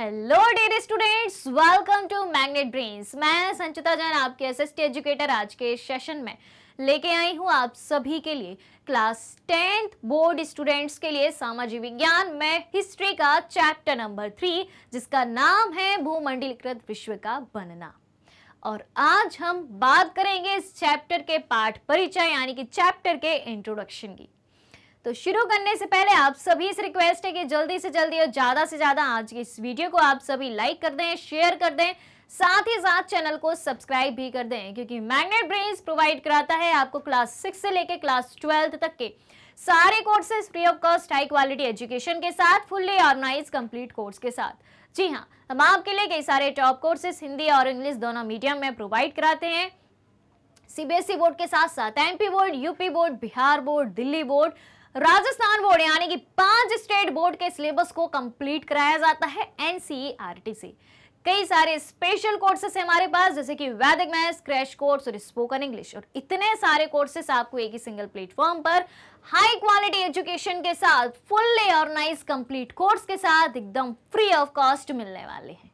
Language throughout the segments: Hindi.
hello dear students welcome to Magnet Brains मैं संचिता जैन आपके असिस्टेंट एजुकेटर आज के सेशन में लेके आई हूँ आप सभी के लिए क्लास टेंथ बोर्ड स्टूडेंट्स के लिए सामाजिक विज्ञान में हिस्ट्री का चैप्टर नंबर थ्री जिसका नाम है भूमंडलीकृत विश्व का बनना और आज हम बात करेंगे इस चैप्टर के पाठ परिचय यानी कि चैप्टर के इंट्रोडक्शन की तो शुरू करने से पहले आप सभी से रिक्वेस्ट है कि जल्दी से जल्दी और ज़्यादा से ज़्यादा आज की इस वीडियो को आप सभी लाइक कर दें शेयर कर दें साथ ही साथ चैनल को सब्सक्राइब भी कर दें क्योंकि मैग्नेट ब्रेन्स प्रोवाइड कराता है आपको क्लास सिक्स से लेकर क्लास ट्वेल्थ तक के सारे courses free of cost high quality education के साथ फुल्ली ऑर्गेनाइज कंप्लीट कोर्स के साथ जी हाँ हम आपके लिए कई सारे टॉप कोर्सेज हिंदी और इंग्लिश दोनों मीडियम में प्रोवाइड कराते हैं सीबीएसई बोर्ड e के साथ साथ MP board UP board Bihar board Delhi board Rajasthan board यानी कि पांच स्टेट बोर्ड के सिलेबस को कंप्लीट कराया जाता है एनसीईआरटी से e कई सारे स्पेशल कोर्सेस है हमारे पास जैसे कि वैदिक मैथ्स क्रैश कोर्स और स्पोकन इंग्लिश और इतने सारे कोर्सेस आपको एक ही सिंगल प्लेटफॉर्म पर हाई क्वालिटी एजुकेशन के साथ फुल्ली ऑर्गेनाइज कंप्लीट कोर्स के साथ एकदम फ्री ऑफ कॉस्ट मिलने वाले हैं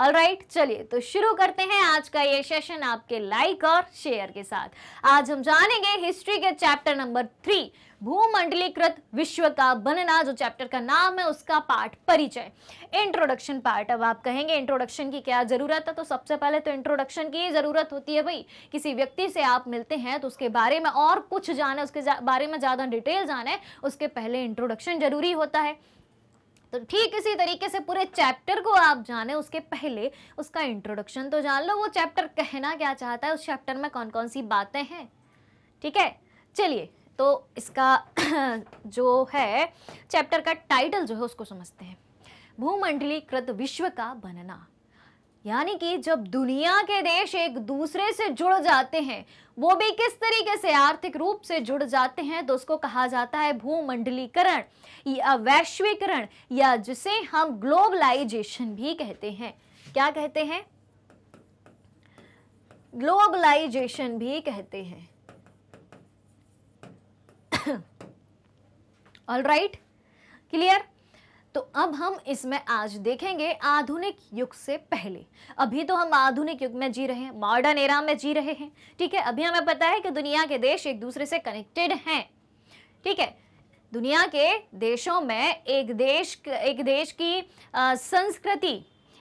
ऑलराइट चलिए तो शुरू करते हैं आज का ये सेशन आपके लाइक और शेयर के साथ आज हम जानेंगे हिस्ट्री के चैप्टर नंबर थ्री भूमंडलीकृत विश्व का बनना जो चैप्टर का नाम है उसका पार्ट परिचय इंट्रोडक्शन पार्ट अब आप कहेंगे इंट्रोडक्शन की क्या जरूरत है तो सबसे पहले तो इंट्रोडक्शन की जरूरत होती है भाई किसी व्यक्ति से आप मिलते हैं तो उसके बारे में और कुछ जाना उसके जा, बारे में ज़्यादा डिटेल जाने उसके पहले इंट्रोडक्शन जरूरी होता है तो ठीक इसी तरीके से पूरे चैप्टर को आप जाने उसके पहले उसका इंट्रोडक्शन तो जान लो वो चैप्टर कहना क्या चाहता है उस चैप्टर में कौन कौन सी बातें हैं ठीक है चलिए तो इसका जो है चैप्टर का टाइटल जो है उसको समझते हैं भूमंडलीकृत विश्व का बनना यानी कि जब दुनिया के देश एक दूसरे से जुड़ जाते हैं वो भी किस तरीके से आर्थिक रूप से जुड़ जाते हैं तो उसको कहा जाता है भूमंडलीकरण या वैश्वीकरण या जिसे हम ग्लोबलाइजेशन भी कहते हैं क्या कहते हैं ग्लोबलाइजेशन भी कहते हैं ऑल राइट क्लियर तो अब हम इसमें आज देखेंगे आधुनिक युग से पहले अभी तो हम आधुनिक युग में जी रहे हैं मॉडर्न एरा में जी रहे हैं ठीक है अभी हमें पता है कि दुनिया के देश एक दूसरे से कनेक्टेड हैं ठीक है दुनिया के देशों में एक देश एक देश की आ, संस्कृति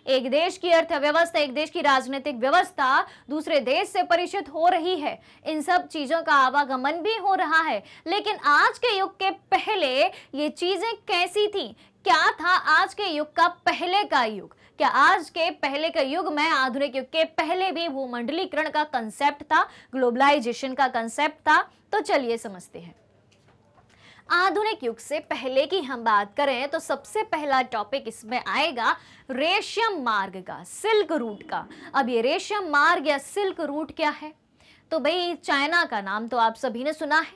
एक देश की अर्थव्यवस्था एक देश की राजनीतिक व्यवस्था दूसरे देश से परिचित हो रही है इन सब चीज़ों का आवागमन भी हो रहा है लेकिन आज के युग के पहले ये चीज़ें कैसी थी क्या था आज के युग का पहले का युग क्या आज के पहले के युग में आधुनिक युग के पहले भी भूमंडलीकरण का कंसेप्ट था ग्लोबलाइजेशन का कंसेप्ट था तो चलिए समझते हैं आधुनिक युग से पहले की हम बात करें तो सबसे पहला टॉपिक इसमें आएगा रेशम मार्ग का सिल्क रूट का अब ये रेशम मार्ग या सिल्क रूट क्या है तो भाई चाइना का नाम तो आप सभी ने सुना है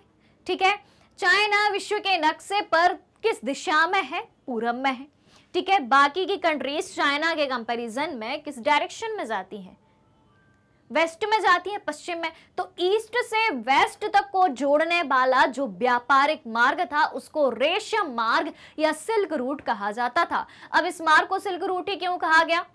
ठीक है चाइना विश्व के नक्शे पर किस दिशा में है पूरब में है ठीक है बाकी की कंट्रीज चाइना के कंपैरिजन में किस डायरेक्शन में जाती हैं वेस्ट में जाती है पश्चिम में तो ईस्ट से वेस्ट तक को जोड़ने वाला जो व्यापारिक मार्ग था उसको रेशम मार्ग या सिल्क रूट कहा जाता था अब इस मार्ग को सिल्क रूट ही क्यों कहा गया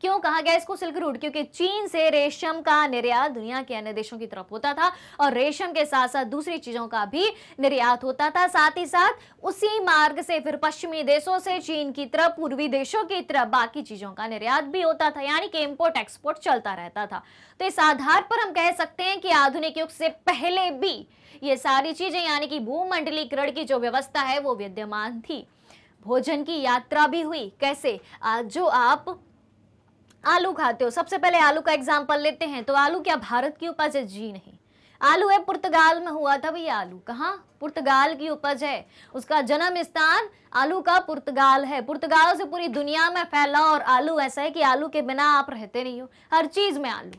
क्यों कहा गया इसको सिल्क रूट क्योंकि चीन से रेशम का निर्यात दुनिया के अन्य देशों की तरफ होता था और रेशम के साथ साथ दूसरी चीजों का भी निर्यात होता था साथ ही साथ उसी मार्ग से फिर पश्चिमी देशों से चीन की तरफ पूर्वी देशों की तरफ बाकी चीजों का निर्यात भी होता था यानी कि इम्पोर्ट एक्सपोर्ट चलता रहता था तो इस आधार पर हम कह सकते हैं कि आधुनिक युग से पहले भी ये सारी चीजें यानी कि भूमंडलीकरण की जो व्यवस्था है वो विद्यमान थी भोजन की यात्रा भी हुई कैसे आज जो आप आलू खाते हो सबसे पहले आलू का एग्जाम्पल लेते हैं तो आलू क्या भारत की उपज है जी नहीं आलू है पुर्तगाल में हुआ था भैया आलू कहा पुर्तगाल की उपज है उसका जन्म स्थान आलू का पुर्तगाल है पुर्तगाल से पूरी दुनिया में फैला और आलू ऐसा है कि आलू के बिना आप रहते नहीं हो हर चीज़ में आलू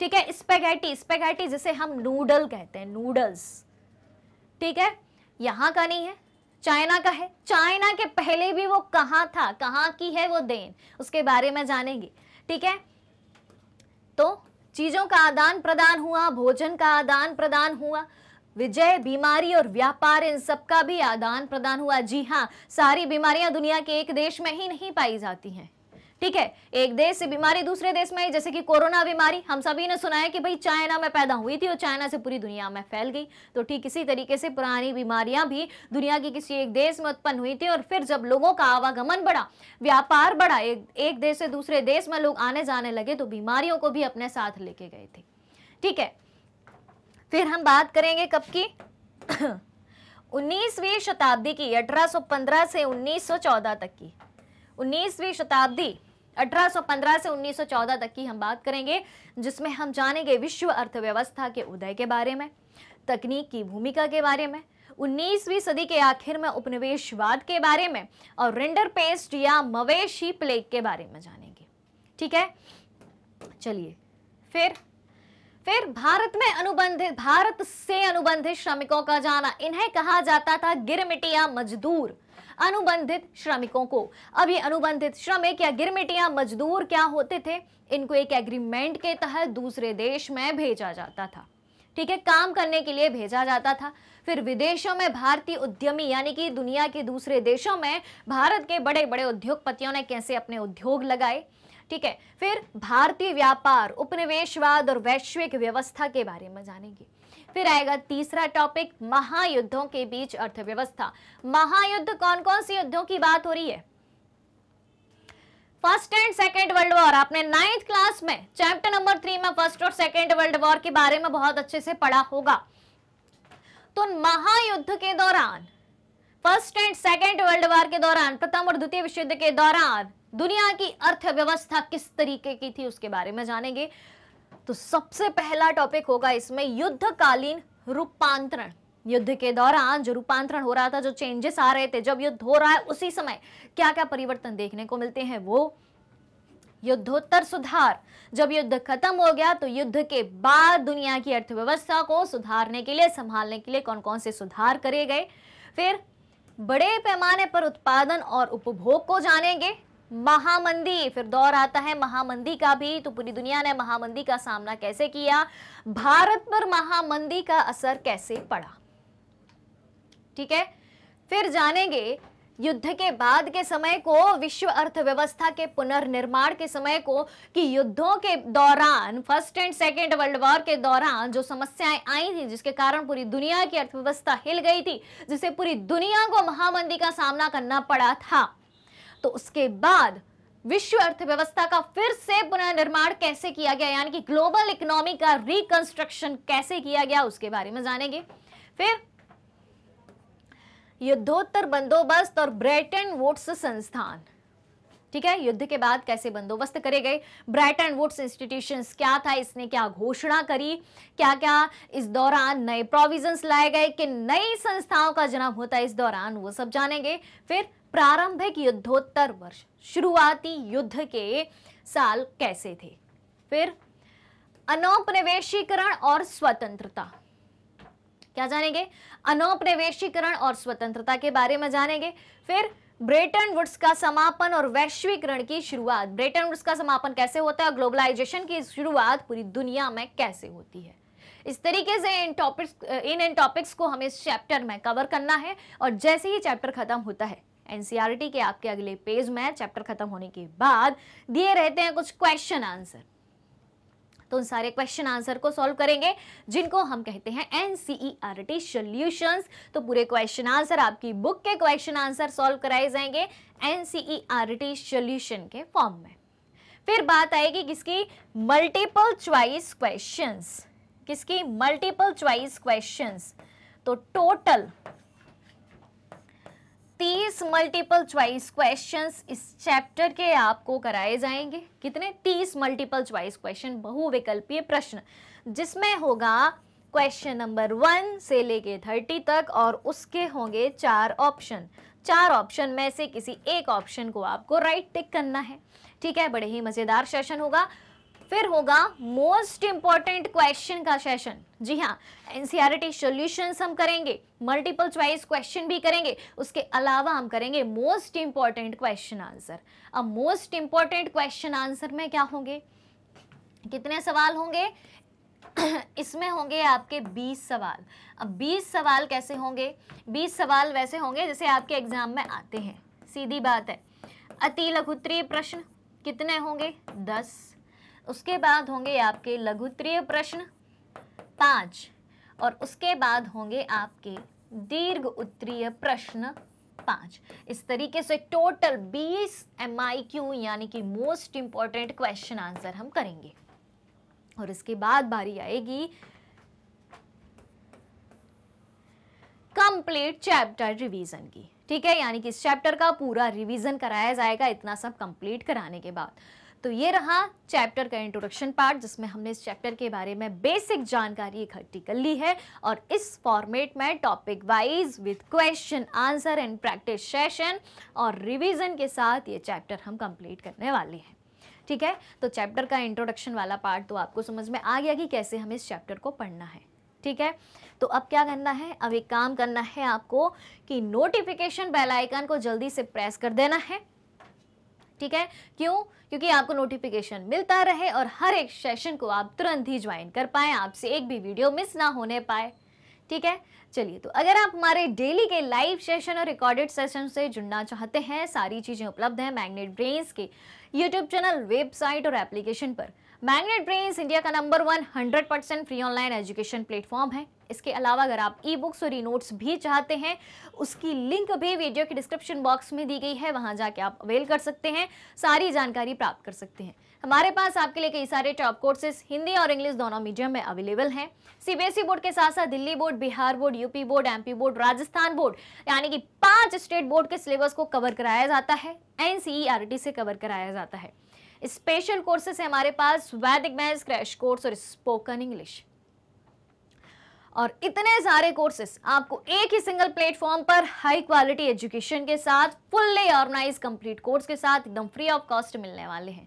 ठीक है स्पेगेटी स्पेगेटी जिसे हम नूडल कहते हैं नूडल्स ठीक है यहां का नहीं है चाइना का है चाइना के पहले भी वो कहाँ था कहाँ की है वो देन उसके बारे में जानेंगे ठीक है तो चीजों का आदान प्रदान हुआ भोजन का आदान प्रदान हुआ विजय बीमारी और व्यापार इन सब का भी आदान प्रदान हुआ जी हाँ सारी बीमारियां दुनिया के एक देश में ही नहीं पाई जाती हैं ठीक है एक देश से बीमारी दूसरे देश में जैसे कि कोरोना बीमारी हम सभी ने सुना है कि भाई चाइना में पैदा हुई थी और चाइना से पूरी दुनिया में फैल गई तो ठीक इसी तरीके से पुरानी बीमारियां भी दुनिया के किसी एक देश में उत्पन्न हुई थी और फिर जब लोगों का आवागमन बढ़ा व्यापार बढ़ा एक, एक देश से दूसरे देश में लोग आने जाने लगे तो बीमारियों को भी अपने साथ लेके गए थे ठीक है फिर हम बात करेंगे कब की 19वीं शताब्दी की 1815 से 1914 तक की 19वीं शताब्दी 1815 से 1914 तक की हम बात करेंगे जिसमें हम जानेंगे विश्व अर्थव्यवस्था के उदय के बारे में तकनीक की भूमिका के बारे में 19वीं सदी के आखिर में उपनिवेशवाद के बारे में और रेंडर पेस्ट या मवेशी प्लेग के बारे में जानेंगे ठीक है चलिए फिर फिर भारत में अनुबंधित भारत से अनुबंधित श्रमिकों का जाना इन्हें कहा जाता था गिरमिटिया मजदूर अनुबंधित श्रमिकों को अब ये अनुबंधित श्रमिक या गिरमिटिया मजदूर क्या होते थे इनको एक एग्रीमेंट के तहत दूसरे देश में भेजा जाता था ठीक है काम करने के लिए भेजा जाता था फिर विदेशों में भारतीय उद्यमी यानी कि दुनिया के दूसरे देशों में भारत के बड़े बड़े उद्योगपतियों ने कैसे अपने उद्योग लगाए ठीक है फिर भारतीय व्यापार उपनिवेशवाद और वैश्विक व्यवस्था के बारे में जानेंगे फिर आएगा तीसरा टॉपिक महायुद्धों के बीच अर्थव्यवस्था महायुद्ध कौन कौन से युद्धों की बात हो रही है first and second world war आपने नाइन्थ क्लास में चैप्टर नंबर थ्री में फर्स्ट और सेकेंड वर्ल्ड वॉर के बारे में बहुत अच्छे से पढ़ा होगा तो महायुद्ध के दौरान first and second world war के दौरान प्रथम और द्वितीय विश्व युद्ध के दौरान दुनिया की अर्थव्यवस्था किस तरीके की थी उसके बारे में जानेंगे तो सबसे पहला टॉपिक होगा इसमें युद्धकालीन रूपांतरण युद्ध के दौरान जो रूपांतरण हो रहा था जो चेंजेस आ रहे थे जब युद्ध हो रहा है उसी समय क्या क्या परिवर्तन देखने को मिलते हैं वो युद्धोत्तर सुधार जब युद्ध खत्म हो गया तो युद्ध के बाद दुनिया की अर्थव्यवस्था को सुधारने के लिए संभालने के लिए कौन कौन से सुधार करे गए फिर बड़े पैमाने पर उत्पादन और उपभोग को जानेंगे महामंदी फिर दौर आता है महामंदी का भी तो पूरी दुनिया ने महामंदी का सामना कैसे किया भारत पर महामंदी का असर कैसे पड़ा ठीक है फिर जानेंगे युद्ध के बाद के समय को विश्व अर्थव्यवस्था के पुनर्निर्माण के समय को कि युद्धों के दौरान first and second world war के दौरान जो समस्याएं आई थी जिसके कारण पूरी दुनिया की अर्थव्यवस्था हिल गई थी जिसे पूरी दुनिया को महामंदी का सामना करना पड़ा था तो उसके बाद विश्व अर्थव्यवस्था का फिर से पुनर्निर्माण कैसे किया गया यानी कि ग्लोबल इकोनॉमी का रिकंस्ट्रक्शन कैसे किया गया उसके बारे में जानेंगे फिर युद्धोत्तर बंदोबस्त और ब्रेटन वोट्स संस्थान ठीक है युद्ध के बाद कैसे बंदोबस्त करे गए ब्राइटन वुड्स इंस्टीट्यूशन क्या था इसने क्या घोषणा करी क्या क्या इस दौरान नए प्रोविजन लाए गए कि नई संस्थाओं का जन्म होता है इस दौरान वो सब जानेंगे फिर प्रारंभिक युद्धोत्तर वर्ष शुरुआती युद्ध के साल कैसे थे फिर अनौपनिवेशीकरण और स्वतंत्रता क्या जानेंगे अनौपनिवेशीकरण और स्वतंत्रता के बारे में जानेंगे फिर ब्रेटन वुड्स का समापन और वैश्वीकरण की शुरुआत ब्रेटन वुड्स का समापन कैसे होता है ग्लोबलाइजेशन की शुरुआत पूरी दुनिया में कैसे होती है इस तरीके से इन टॉपिक्स इन इन टॉपिक्स को हमें इस चैप्टर में कवर करना है और जैसे ही चैप्टर खत्म होता है एनसीआरटी के आपके अगले पेज में चैप्टर खत्म होने के बाद दिए रहते हैं कुछ क्वेश्चन आंसर तो उन सारे क्वेश्चन आंसर को सॉल्व करेंगे जिनको हम कहते हैं एन सॉल्यूशंस आर टी तो पूरे क्वेश्चन आंसर आपकी बुक के क्वेश्चन आंसर सॉल्व कराए जाएंगे N solution R T solution के फॉर्म में फिर बात आएगी किसकी मल्टीपल च्वाइस क्वेश्चन किसकी मल्टीपल च्वाइस क्वेश्चन तो टोटल तीस मल्टीपल च्वाइस क्वेश्चन इस चैप्टर के आपको कराए जाएंगे कितने तीस मल्टीपल च्वाइस क्वेश्चन बहुविकल्पीय प्रश्न जिसमें होगा क्वेश्चन नंबर वन से लेके थर्टी तक और उसके होंगे चार ऑप्शन चार ऑप्शन में से किसी एक ऑप्शन को आपको राइट टिक करना है ठीक है बड़े ही मज़ेदार सेशन होगा फिर होगा मोस्ट इंपॉर्टेंट क्वेश्चन का सेशन जी हाँ एनसीआरटी सोल्यूशन e हम करेंगे मल्टीपल चॉइस क्वेश्चन भी करेंगे उसके अलावा हम करेंगे मोस्ट इंपॉर्टेंट क्वेश्चन आंसर अब मोस्ट इंपॉर्टेंट क्वेश्चन आंसर में क्या होंगे कितने सवाल होंगे इसमें होंगे आपके 20 सवाल अब 20 सवाल कैसे होंगे 20 सवाल वैसे होंगे जैसे आपके एग्जाम में आते हैं सीधी बात है अति लघुत्रीय प्रश्न कितने होंगे उसके बाद होंगे आपके लघुत्रीय प्रश्न पाँच और उसके बाद होंगे आपके दीर्घ उत्तरीय प्रश्न पाँच इस तरीके से टोटल 20 एम यानी कि मोस्ट इंपॉर्टेंट क्वेश्चन आंसर हम करेंगे और इसके बाद बारी आएगी कंप्लीट चैप्टर रिवीजन की ठीक है यानी कि इस चैप्टर का पूरा रिवीजन कराया जाएगा इतना सब कंप्लीट कराने के बाद तो ये रहा चैप्टर का इंट्रोडक्शन पार्ट जिसमें हमने इस चैप्टर के बारे में बेसिक जानकारी इकट्ठी कर ली है और इस फॉर्मेट में topic wise with question answer and practice session और रिवीजन के साथ ये चैप्टर हम कंप्लीट करने वाले हैं ठीक है तो चैप्टर का इंट्रोडक्शन वाला पार्ट तो आपको समझ में आ गया कि कैसे हमें इस चैप्टर को पढ़ना है ठीक है तो अब क्या करना है अब एक काम करना है आपको कि नोटिफिकेशन बेल आइकन को जल्दी से प्रेस कर देना है ठीक है क्यों क्योंकि आपको नोटिफिकेशन मिलता रहे और हर एक सेशन को आप तुरंत ही ज्वाइन कर पाए आपसे एक भी वीडियो मिस ना होने पाए ठीक है चलिए तो अगर आप हमारे डेली के लाइव सेशन और रिकॉर्डेड सेशन से जुड़ना चाहते हैं सारी चीज़ें उपलब्ध हैं मैग्नेट ब्रेन्स के यूट्यूब चैनल वेबसाइट और एप्लीकेशन पर मैग्नेट ब्रेन्स इंडिया का number one hundred percent free online education platform है इसके अलावा अगर आप ई बुक्स और ई नोट्स भी चाहते हैं उसकी लिंक भी वीडियो के डिस्क्रिप्शन बॉक्स में दी गई है वहां जाके आप अवेल कर सकते हैं सारी जानकारी प्राप्त कर सकते हैं हमारे पास आपके लिए कई सारे टॉप कोर्सेज हिंदी और इंग्लिश दोनों मीडियम में अवेलेबल हैं सीबीएसई बोर्ड e के साथ साथ Delhi board Bihar board UP board MP board Rajasthan board यानी कि पांच स्टेट बोर्ड के सिलेबस को कवर कराया जाता है एनसीईआरटी e से कवर कराया जाता है स्पेशल कोर्सेस है हमारे पास वैदिक मैथ्स क्रैश कोर्स और स्पोकन इंग्लिश और इतने सारे कोर्सेस आपको एक ही सिंगल प्लेटफॉर्म पर हाई क्वालिटी एजुकेशन के साथ फुल्ली ऑर्गेनाइज कंप्लीट कोर्स के साथ एकदम फ्री ऑफ कॉस्ट मिलने वाले हैं